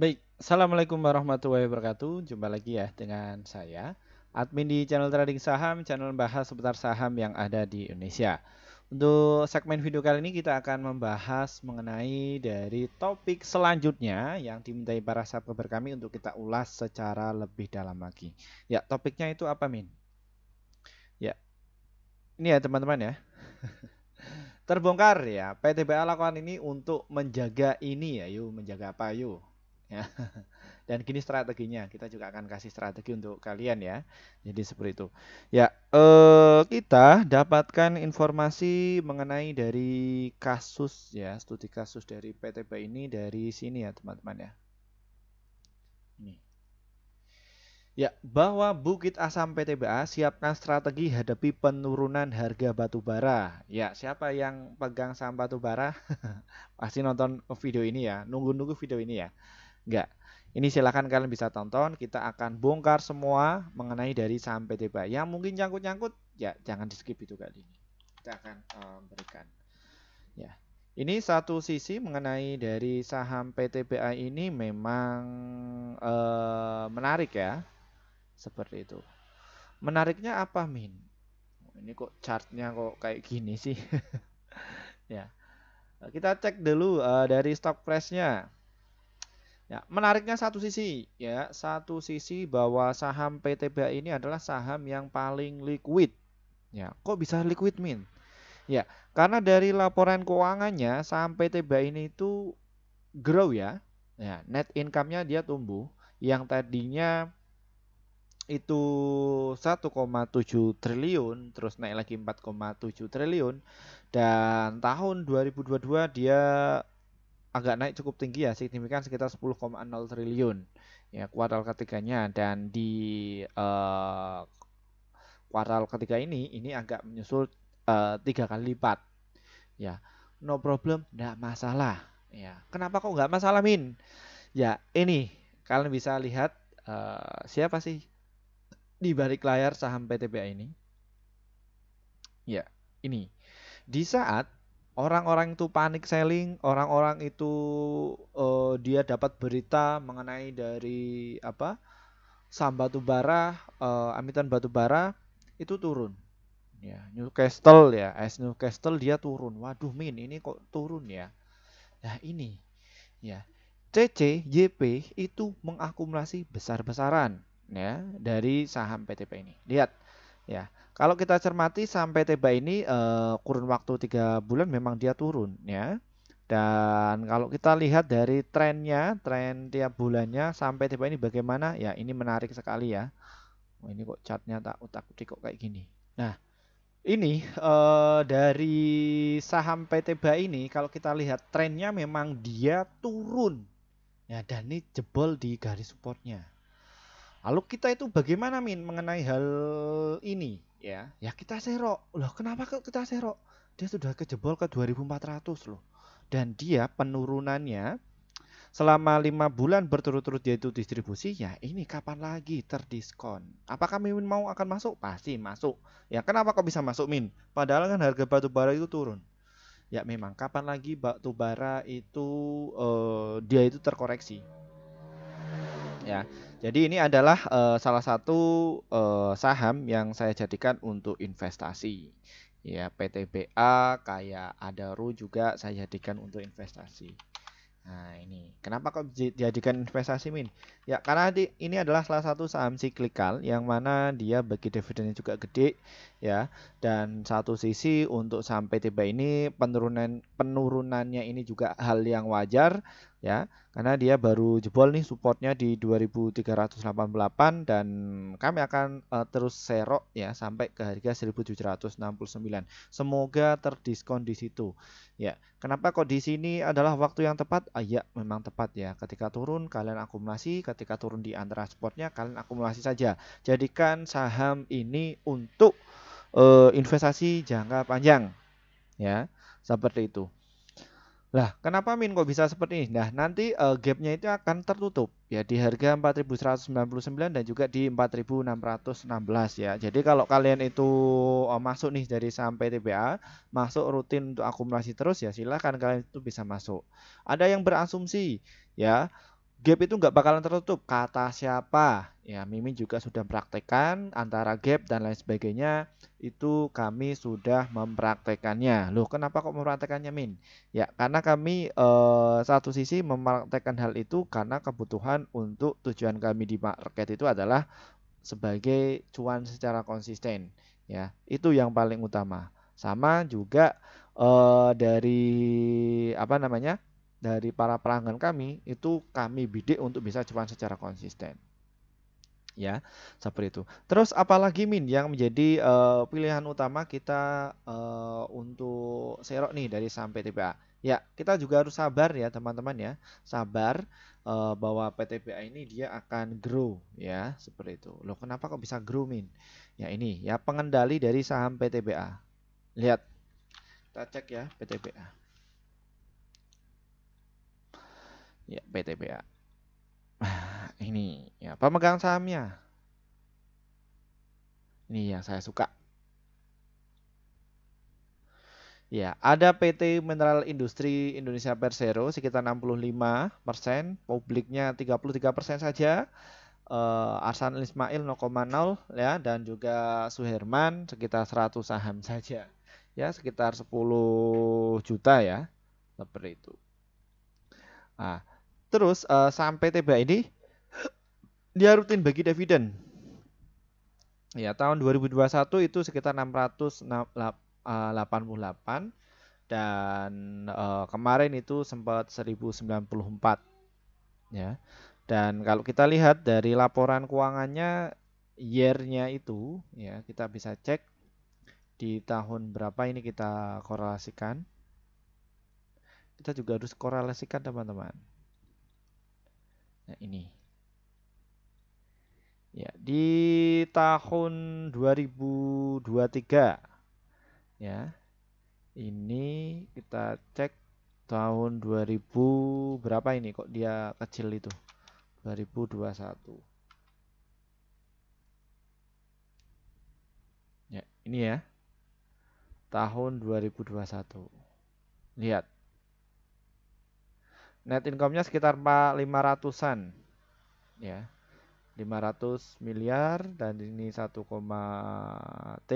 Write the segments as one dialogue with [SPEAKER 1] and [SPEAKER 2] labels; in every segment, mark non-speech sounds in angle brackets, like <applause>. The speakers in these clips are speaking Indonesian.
[SPEAKER 1] Baik, Assalamualaikum warahmatullahi wabarakatuh. Jumpa lagi ya dengan saya, admin di channel trading saham, channel membahas seputar saham yang ada di Indonesia. Untuk segmen video kali ini kita akan membahas mengenai dari topik selanjutnya yang dimintai para subscriber kami untuk kita ulas secara lebih dalam lagi. Ya, topiknya itu apa, Min? Ya, ini ya teman-teman ya. <laughs> Terbongkar ya, PTBA lakukan ini untuk menjaga ini ya, yuk. Menjaga apa, yuk? ya. <laughs> Dan gini strateginya, kita juga akan kasih strategi untuk kalian ya. Jadi seperti itu. Ya, eh, kita dapatkan informasi mengenai dari kasus ya, studi kasus dari PTB ini dari sini ya teman-teman ya. Ini. Ya, bahwa Bukit Asam PTBA siapkan strategi hadapi penurunan harga batu bara. Ya, siapa yang pegang saham batu bara <laughs> pasti nonton video ini ya, nunggu-nunggu video ini ya. Enggak. Ini silahkan kalian bisa tonton. Kita akan bongkar semua mengenai dari saham PT Ba. Yang mungkin nyangkut-nyangkut, ya jangan di skip itu kali ini. Kita akan um, berikan. Ya, ini satu sisi mengenai dari saham PT Ba ini memang e, menarik ya, seperti itu. Menariknya apa Min? Ini kok chartnya kok kayak gini sih? <laughs> ya, kita cek dulu e, dari stock price-nya. Ya, menariknya satu sisi ya, satu sisi bahwa saham PTBA ini adalah saham yang paling liquid. Ya, kok bisa liquid min? Ya, karena dari laporan keuangannya saham PTBA ini itu grow ya. Ya, net income-nya dia tumbuh yang tadinya itu 1,7 triliun terus naik lagi 4,7 triliun dan tahun 2022 dia agak naik cukup tinggi ya signifikan sekitar 10,0 triliun ya kuartal ketiganya dan di uh, kuartal ketiga ini ini agak menyusul uh, tiga kali lipat ya no problem tidak masalah ya kenapa kok nggak masalah min ya ini kalian bisa lihat uh, siapa sih di balik layar saham PTBA ini ya ini di saat orang-orang itu panik selling, orang-orang itu uh, dia dapat berita mengenai dari apa saham batubara, uh, amitan batu bara itu turun. Ya, Newcastle ya, as Newcastle dia turun. Waduh min, ini kok turun ya? Nah ini, ya CC JP itu mengakumulasi besar-besaran ya dari saham PTP ini. Lihat Ya, kalau kita cermati sampai TBA ini uh, kurun waktu tiga bulan memang dia turun ya. Dan kalau kita lihat dari trennya, tren tiap bulannya sampai TBA ini bagaimana? Ya, ini menarik sekali ya. Oh, ini kok catnya tak utak kok kayak gini. Nah, ini eh, dari saham PTBA ini kalau kita lihat trennya memang dia turun. Ya, dan ini jebol di garis supportnya. Lalu kita itu bagaimana Min mengenai hal ini? Ya, ya kita serok. Loh, kenapa kita serok? Dia sudah kejebol ke 2400 loh. Dan dia penurunannya selama lima bulan berturut-turut yaitu distribusi ya ini kapan lagi terdiskon apakah Mimin mau akan masuk pasti masuk ya kenapa kok bisa masuk Min padahal kan harga batu bara itu turun ya memang kapan lagi batu bara itu eh, dia itu terkoreksi ya. Jadi ini adalah uh, salah satu uh, saham yang saya jadikan untuk investasi. Ya, PTBA kayak Adaro juga saya jadikan untuk investasi. Nah, ini. Kenapa kok dijadikan investasi, Min? Ya, karena ini adalah salah satu saham siklikal yang mana dia bagi dividennya juga gede ya. Dan satu sisi untuk sampai tiba ini penurunan penurunannya ini juga hal yang wajar ya. Karena dia baru jebol nih supportnya di 2388 dan kami akan uh, terus serok ya sampai ke harga 1769. Semoga terdiskon di situ. Ya. Kenapa kok di sini adalah waktu yang tepat? Ah, ya, memang tepat ya. Ketika turun kalian akumulasi, ketika turun di antara supportnya kalian akumulasi saja. Jadikan saham ini untuk Eh, investasi jangka panjang ya seperti itu lah kenapa min kok bisa seperti ini nah nanti eh, gapnya itu akan tertutup ya di harga 4199 dan juga di 4616 ya jadi kalau kalian itu eh, masuk nih dari sampai TBA masuk rutin untuk akumulasi terus ya silahkan kalian itu bisa masuk ada yang berasumsi ya Gap itu nggak bakalan tertutup. Kata siapa? Ya, Mimin juga sudah praktekkan antara gap dan lain sebagainya. Itu kami sudah mempraktekannya. Loh, kenapa kok mempraktekannya, Min? Ya, karena kami eh, satu sisi mempraktekkan hal itu karena kebutuhan untuk tujuan kami di market itu adalah sebagai cuan secara konsisten. Ya, itu yang paling utama. Sama juga eh, dari apa namanya? dari para pelanggan kami itu kami bidik untuk bisa cuan secara konsisten. Ya, seperti itu. Terus apalagi Min yang menjadi uh, pilihan utama kita uh, untuk serok nih dari sampai TPA. Ya, kita juga harus sabar ya teman-teman ya. Sabar uh, bahwa PTBA ini dia akan grow ya, seperti itu. Loh, kenapa kok bisa grow Min? Ya ini ya pengendali dari saham PTBA. Lihat. Kita cek ya PTBA. Ya, PTBA. <laughs> Ini ya, pemegang sahamnya. Ini yang saya suka. Ya, ada PT Mineral Industri Indonesia Persero sekitar 65 persen, publiknya 33 persen saja, uh, Arsan Ismail 0,0 ya, dan juga Suherman sekitar 100 saham saja, ya sekitar 10 juta ya, seperti itu. Nah, Terus uh, sampai TBA ini dia rutin bagi dividen. Ya, tahun 2021 itu sekitar 688 eh, dan uh, kemarin itu sempat 1094 ya. Dan kalau kita lihat dari laporan keuangannya year-nya itu ya, kita bisa cek di tahun berapa ini kita korelasikan. Kita juga harus korelasikan teman-teman. Nah, ini. Ya, di tahun 2023 ya. Ini kita cek tahun 2000 berapa ini kok dia kecil itu? 2021. Ya, ini ya. Tahun 2021. Lihat net income-nya sekitar 500-an ya 500 miliar dan ini 1, T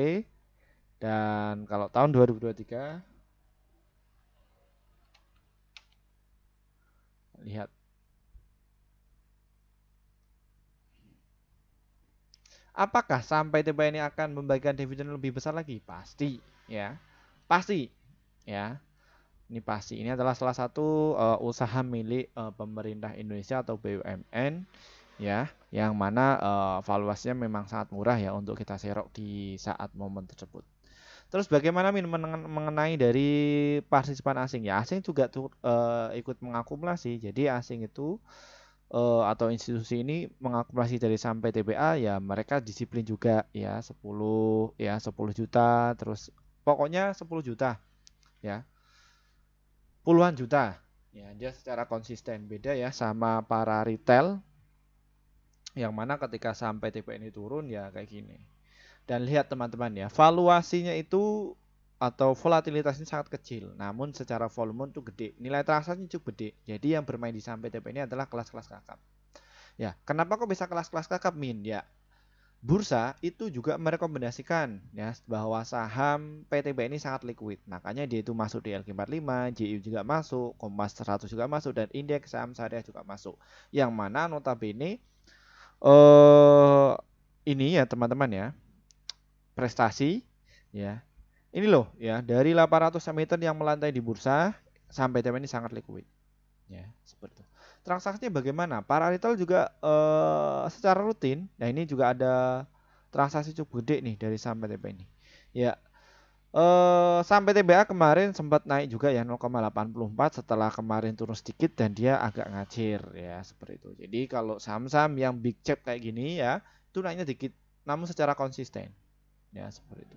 [SPEAKER 1] dan kalau tahun 2023 lihat Apakah sampai TPA ini akan membagikan dividen lebih besar lagi? Pasti, ya. Pasti, ya. Ini pasti ini adalah salah satu uh, usaha milik uh, pemerintah Indonesia atau BUMN ya, yang mana uh, valuasinya memang sangat murah ya untuk kita serok di saat momen tersebut. Terus bagaimana min mengenai dari partisipan asing ya? Asing juga tuh, uh, ikut mengakumulasi. Jadi asing itu uh, atau institusi ini mengakumulasi dari sampai TBA ya mereka disiplin juga ya 10 ya 10 juta terus pokoknya 10 juta ya puluhan juta. Ya, dia secara konsisten beda ya sama para retail yang mana ketika sampai ini turun ya kayak gini. Dan lihat teman-teman ya, valuasinya itu atau volatilitasnya sangat kecil, namun secara volume itu gede. Nilai transaksi cukup gede. Jadi yang bermain di sampai ini adalah kelas-kelas kakap. Ya, kenapa kok bisa kelas-kelas kakap min? Ya, bursa itu juga merekomendasikan ya bahwa saham PTB ini sangat liquid. Makanya dia itu masuk di LQ45, JU juga masuk, Kompas 100 juga masuk dan indeks saham syariah juga masuk. Yang mana notabene eh uh, ini ya teman-teman ya. Prestasi ya. Ini loh ya, dari 800 emiten yang melantai di bursa, sampai PTB ini sangat liquid. Ya, seperti itu transaksinya bagaimana? Para retail juga uh, secara rutin. Nah, ini juga ada transaksi cukup gede nih dari saham PTBA ini. Ya. Uh, saham PTBA kemarin sempat naik juga ya 0,84 setelah kemarin turun sedikit dan dia agak ngacir ya seperti itu. Jadi kalau saham-saham yang big cap kayak gini ya, itu naiknya dikit namun secara konsisten. Ya, seperti itu.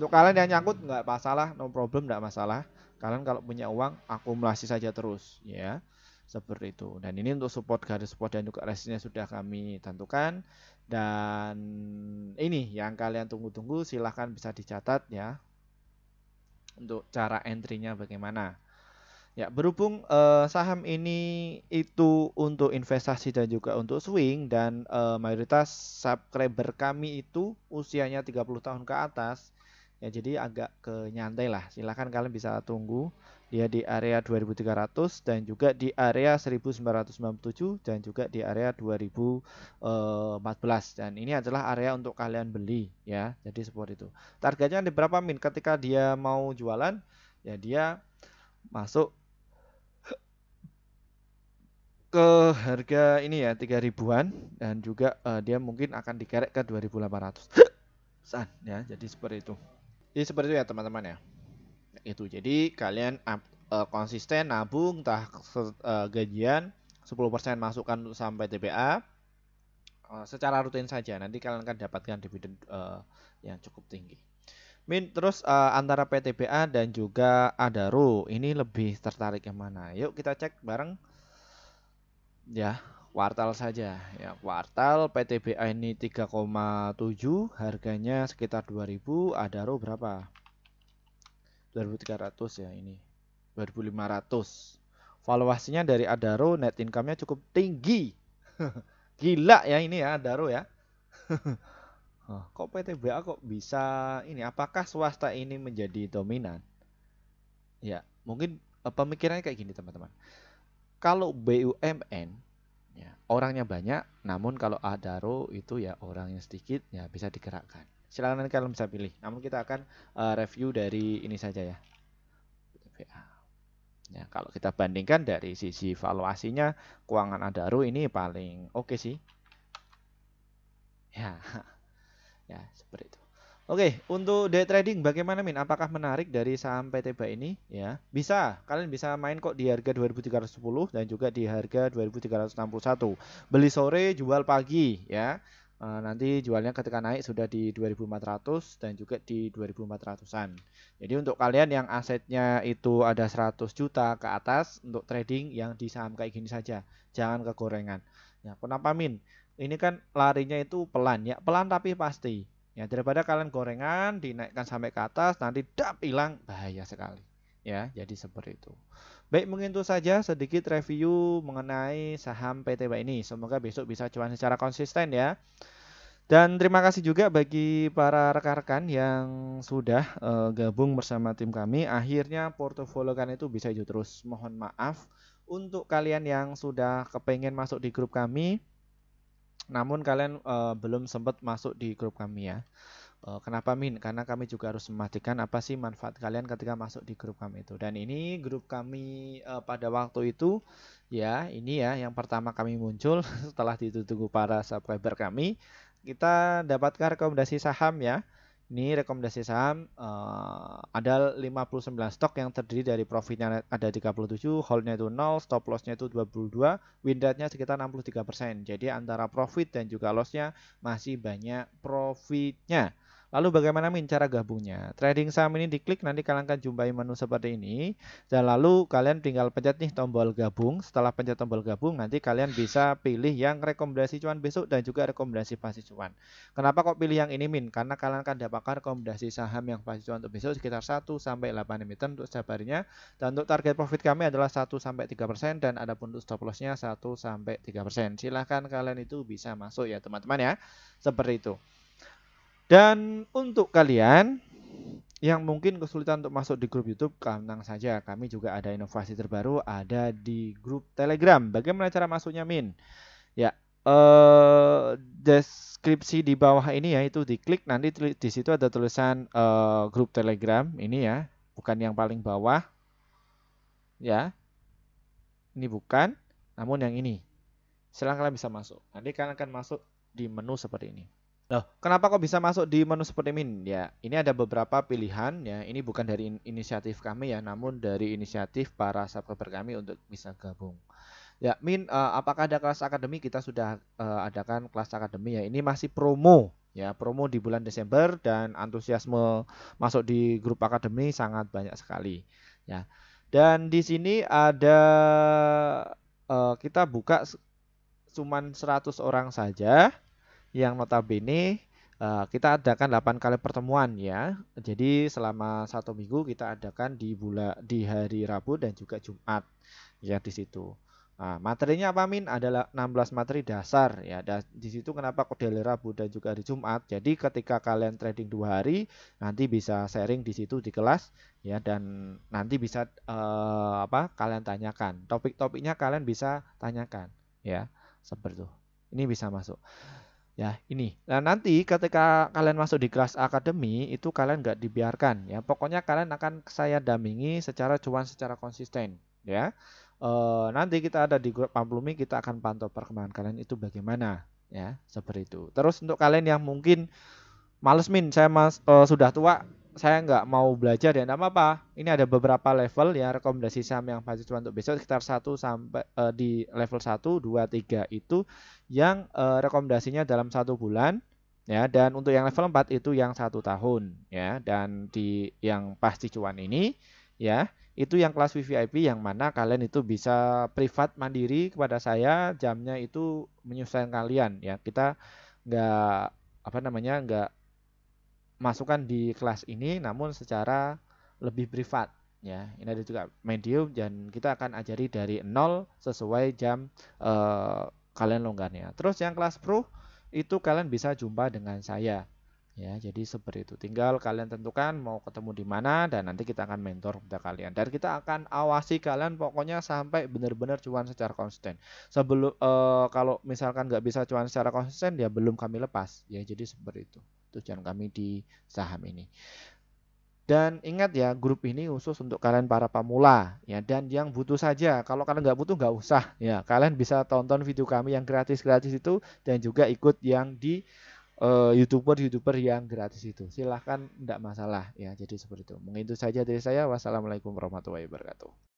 [SPEAKER 1] Untuk kalian yang nyangkut nggak masalah, no problem nggak masalah. Kalian kalau punya uang akumulasi saja terus ya seperti itu dan ini untuk support garis support dan juga resistnya sudah kami tentukan dan ini yang kalian tunggu-tunggu silahkan bisa dicatat ya untuk cara entry-nya bagaimana ya berhubung eh, saham ini itu untuk investasi dan juga untuk swing dan eh, mayoritas subscriber kami itu usianya 30 tahun ke atas ya jadi agak ke nyantai lah silahkan kalian bisa tunggu dia di area 2300 dan juga di area 1997 dan juga di area 2014 eh, dan ini adalah area untuk kalian beli ya jadi seperti itu targetnya di berapa min ketika dia mau jualan ya dia masuk ke harga ini ya 3000-an dan juga uh, dia mungkin akan dikerek ke 2800 <coughs> san ya jadi seperti itu jadi seperti itu ya teman-teman ya. Itu jadi kalian e, konsisten nabung entah uh, e, gajian 10% masukkan sampai TBA e, secara rutin saja. Nanti kalian akan dapatkan dividen yang cukup tinggi. Min, terus uh, antara PTBA dan juga Adaro ini lebih tertarik yang mana? Yuk kita cek bareng. Ya, kuartal saja ya kuartal PTBA ini 3,7 harganya sekitar 2000 ada row berapa 2300 ya ini 2500 valuasinya dari Adaro net income-nya cukup tinggi <laughs> gila ya ini ya Adaro ya <laughs> kok PTBA kok bisa ini apakah swasta ini menjadi dominan ya mungkin eh, pemikirannya kayak gini teman-teman kalau BUMN orangnya banyak, namun kalau adaro itu ya orangnya sedikit ya bisa digerakkan. Silahkan nanti kalian bisa pilih. Namun kita akan uh, review dari ini saja ya. Ya, kalau kita bandingkan dari sisi valuasinya keuangan adaro ini paling oke okay sih. Ya. <laughs> Ya, seperti itu. Oke, untuk day trading bagaimana Min? Apakah menarik dari saham PTBA ini? Ya, bisa. Kalian bisa main kok di harga 2310 dan juga di harga 2361. Beli sore, jual pagi, ya. E, nanti jualnya ketika naik sudah di 2400 dan juga di 2400-an. Jadi untuk kalian yang asetnya itu ada 100 juta ke atas untuk trading yang di saham kayak gini saja, jangan kegorengan. Ya, kenapa Min? Ini kan larinya itu pelan ya, pelan tapi pasti Ya, daripada kalian gorengan dinaikkan sampai ke atas nanti dap hilang bahaya sekali. Ya, jadi seperti itu. Baik, mungkin itu saja sedikit review mengenai saham PTB ini. Semoga besok bisa cuan secara konsisten ya. Dan terima kasih juga bagi para rekan-rekan yang sudah uh, gabung bersama tim kami. Akhirnya portofolio kan itu bisa hijau terus. Mohon maaf untuk kalian yang sudah kepengen masuk di grup kami namun kalian uh, belum sempat masuk di grup kami ya. Uh, kenapa Min? Karena kami juga harus memastikan apa sih manfaat kalian ketika masuk di grup kami itu. Dan ini grup kami uh, pada waktu itu ya, ini ya yang pertama kami muncul <laughs> setelah ditunggu para subscriber kami. Kita dapatkan rekomendasi saham ya ini rekomendasi saham uh, ada 59 stok yang terdiri dari profitnya ada 37, holdnya itu 0, stop lossnya itu 22, win rate-nya sekitar 63%. Jadi antara profit dan juga lossnya masih banyak profitnya. Lalu bagaimana min cara gabungnya? Trading saham ini diklik nanti kalian akan jumpai menu seperti ini dan lalu kalian tinggal pencet nih tombol gabung. Setelah pencet tombol gabung nanti kalian bisa pilih yang rekomendasi cuan besok dan juga rekomendasi pasti cuan. Kenapa kok pilih yang ini min? Karena kalian akan dapatkan rekomendasi saham yang pasti cuan untuk besok sekitar 1 sampai 8 emiten untuk setiap harinya dan untuk target profit kami adalah 1 sampai 3% dan ada pun untuk stop lossnya 1 sampai 3%. Silahkan kalian itu bisa masuk ya teman-teman ya. Seperti itu. Dan untuk kalian yang mungkin kesulitan untuk masuk di grup YouTube, tenang saja. Kami juga ada inovasi terbaru ada di grup Telegram. Bagaimana cara masuknya, Min? Ya, eh deskripsi di bawah ini ya itu diklik nanti di situ ada tulisan eh, grup Telegram ini ya, bukan yang paling bawah. Ya. Ini bukan, namun yang ini. Silahkan kalian bisa masuk. Nanti kalian akan masuk di menu seperti ini. Loh, kenapa kok bisa masuk di menu seperti min? Ya, ini ada beberapa pilihan ya. Ini bukan dari inisiatif kami ya, namun dari inisiatif para subscriber kami untuk bisa gabung. Ya, Min, uh, apakah ada kelas akademi? Kita sudah uh, adakan kelas akademi ya. Ini masih promo ya, promo di bulan Desember dan antusiasme masuk di grup akademi sangat banyak sekali ya. Dan di sini ada uh, kita buka cuman 100 orang saja yang notabene uh, kita adakan 8 kali pertemuan ya. Jadi selama satu minggu kita adakan di bulan di hari Rabu dan juga Jumat ya di situ. Nah, materinya apa Min? Adalah 16 materi dasar ya. Dan di situ kenapa kode hari Rabu dan juga hari Jumat. Jadi ketika kalian trading dua hari, nanti bisa sharing di situ di kelas ya dan nanti bisa eh, apa? Kalian tanyakan. Topik-topiknya kalian bisa tanyakan ya. Seperti itu. Ini bisa masuk ya ini nah, nanti ketika kalian masuk di kelas akademi itu kalian nggak dibiarkan ya pokoknya kalian akan saya dampingi secara cuan secara konsisten ya e, nanti kita ada di grup pamplumi kita akan pantau perkembangan kalian itu bagaimana ya seperti itu terus untuk kalian yang mungkin males min saya mas e, sudah tua saya nggak mau belajar ya, nama apa? Ini ada beberapa level ya rekomendasi saham yang pasti cuma untuk besok sekitar 1 sampai uh, di level 1, 2, 3 itu yang uh, rekomendasinya dalam satu bulan ya dan untuk yang level 4 itu yang satu tahun ya dan di yang pasti cuan ini ya itu yang kelas VVIP yang mana kalian itu bisa privat mandiri kepada saya jamnya itu menyusahkan kalian ya kita nggak apa namanya nggak Masukkan di kelas ini namun secara lebih privat ya. Ini ada juga medium dan kita akan ajari dari nol sesuai jam eh, kalian longgarnya. Terus yang kelas pro itu kalian bisa jumpa dengan saya. Ya, jadi seperti itu. Tinggal kalian tentukan mau ketemu di mana dan nanti kita akan mentor kepada kalian dan kita akan awasi kalian pokoknya sampai benar-benar cuan secara konsisten. Sebelum eh, kalau misalkan nggak bisa cuan secara konsisten ya belum kami lepas. Ya, jadi seperti itu tujuan kami di saham ini. Dan ingat ya, grup ini khusus untuk kalian para pemula ya dan yang butuh saja. Kalau kalian nggak butuh nggak usah ya. Kalian bisa tonton video kami yang gratis-gratis itu dan juga ikut yang di eh, youtuber-youtuber uh, yang gratis itu. Silahkan, nggak masalah ya. Jadi seperti itu. Mungkin itu saja dari saya. Wassalamualaikum warahmatullahi wabarakatuh.